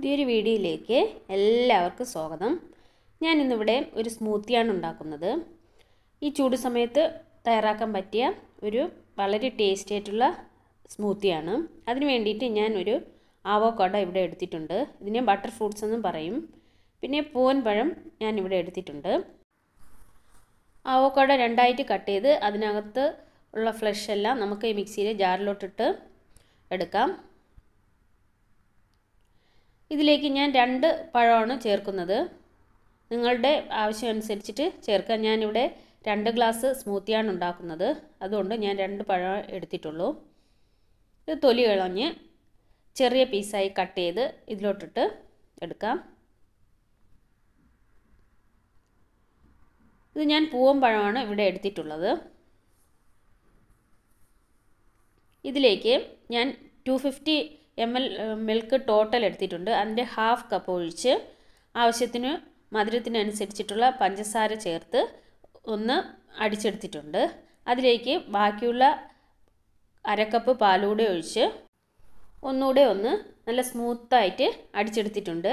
പുതിയൊരു വീഡിയോയിലേക്ക് എല്ലാവർക്കും സ്വാഗതം ഞാൻ ഇന്നിവിടെ ഒരു സ്മൂത്തിയാണ് ഉണ്ടാക്കുന്നത് ഈ ചൂട് സമയത്ത് തയ്യാറാക്കാൻ പറ്റിയ ഒരു വളരെ ടേസ്റ്റി ആയിട്ടുള്ള സ്മൂത്തിയാണ് അതിന് വേണ്ടിയിട്ട് ഞാൻ ഒരു ആവോക്കാട ഇവിടെ എടുത്തിട്ടുണ്ട് ഇതിനെ ബട്ടർ ഫ്രൂട്ട്സ് എന്നും പറയും പിന്നെ പൂവൻപഴം ഞാൻ ഇവിടെ എടുത്തിട്ടുണ്ട് ആവോക്കാട രണ്ടായിട്ട് കട്ട് ചെയ്ത് അതിനകത്ത് ഉള്ള ഫ്ലഷ് എല്ലാം നമുക്ക് ഈ മിക്സിയിൽ ജാറിലോട്ടിട്ട് എടുക്കാം ഇതിലേക്ക് ഞാൻ രണ്ട് പഴമാണ് ചേർക്കുന്നത് നിങ്ങളുടെ ആവശ്യം അനുസരിച്ചിട്ട് ചേർക്കുക ഞാനിവിടെ രണ്ട് ഗ്ലാസ് സ്മൂത്തിയാണ് ഉണ്ടാക്കുന്നത് അതുകൊണ്ട് ഞാൻ രണ്ട് പഴം എടുത്തിട്ടുള്ളൂ ഇത് തൊലി കളഞ്ഞ് ചെറിയ പീസായി കട്ട് ചെയ്ത് ഇതിലോട്ടിട്ട് എടുക്കാം ഇത് ഞാൻ പൂവൻ പഴമാണ് ഇവിടെ എടുത്തിട്ടുള്ളത് ഇതിലേക്ക് ഞാൻ two fifty M L milk total എടുത്തിട്ടുണ്ട് അതിൻ്റെ ഹാഫ് കപ്പ് ഒഴിച്ച് ആവശ്യത്തിന് മധുരത്തിനനുസരിച്ചിട്ടുള്ള പഞ്ചസാര ചേർത്ത് ഒന്ന് അടിച്ചെടുത്തിട്ടുണ്ട് അതിലേക്ക് ബാക്കിയുള്ള അരക്കപ്പ് പാലൂടെ ഒഴിച്ച് ഒന്നുകൂടെ ഒന്ന് നല്ല സ്മൂത്തായിട്ട് അടിച്ചെടുത്തിട്ടുണ്ട്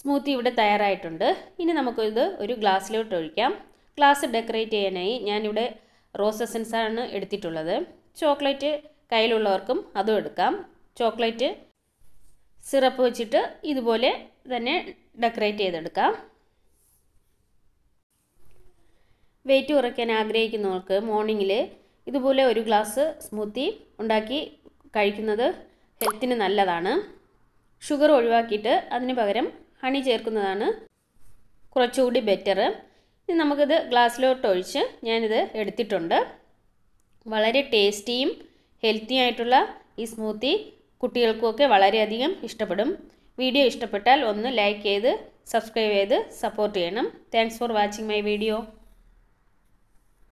സ്മൂത്തി ഇവിടെ തയ്യാറായിട്ടുണ്ട് ഇനി നമുക്കിത് ഒരു ഗ്ലാസ്സിലോട്ട് ഒഴിക്കാം ഗ്ലാസ് ഡെക്കറേറ്റ് ചെയ്യാനായി ഞാനിവിടെ റോസ് എടുത്തിട്ടുള്ളത് ചോക്ലേറ്റ് കയ്യിലുള്ളവർക്കും അതും എടുക്കാം ചോക്ലേറ്റ് സിറപ്പ് വെച്ചിട്ട് ഇതുപോലെ തന്നെ ഡെക്കറേറ്റ് ചെയ്തെടുക്കാം വെയിറ്റ് കുറയ്ക്കാൻ ആഗ്രഹിക്കുന്നവർക്ക് മോർണിംഗിൽ ഇതുപോലെ ഒരു ഗ്ലാസ് സ്മൂത്തി ഉണ്ടാക്കി കഴിക്കുന്നത് ഹെൽത്തിന് നല്ലതാണ് ഷുഗർ ഒഴിവാക്കിയിട്ട് അതിന് പകരം ഹണി ചേർക്കുന്നതാണ് കുറച്ചുകൂടി ബെറ്റർ ഇനി നമുക്കിത് ഗ്ലാസ്സിലോട്ട് ഒഴിച്ച് ഞാനിത് എടുത്തിട്ടുണ്ട് വളരെ ടേസ്റ്റിയും ഹെൽത്തി ആയിട്ടുള്ള ഈ സ്മൂത്തി കുട്ടികൾക്കുമൊക്കെ വളരെയധികം ഇഷ്ടപ്പെടും വീഡിയോ ഇഷ്ടപ്പെട്ടാൽ ഒന്ന് ലൈക്ക് ചെയ്ത് സബ്സ്ക്രൈബ് ചെയ്ത് സപ്പോർട്ട് ചെയ്യണം thanks for watching my video